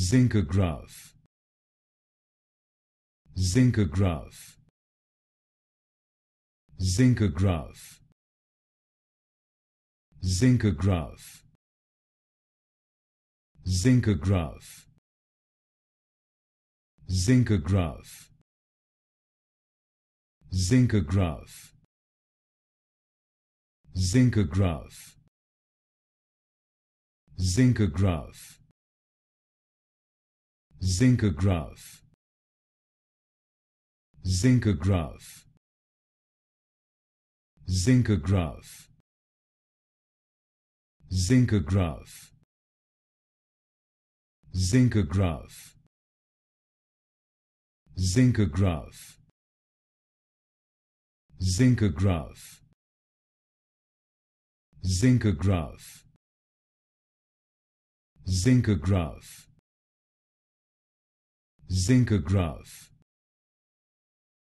Zincograph Zincograph Zincograph Zincograph Zincograph Zincograph Zincograph Zincograph Zincograph Zincograph Zincograph Zincograph Zincograph Zincograph Zincograph graph. Zinker graph. Zinker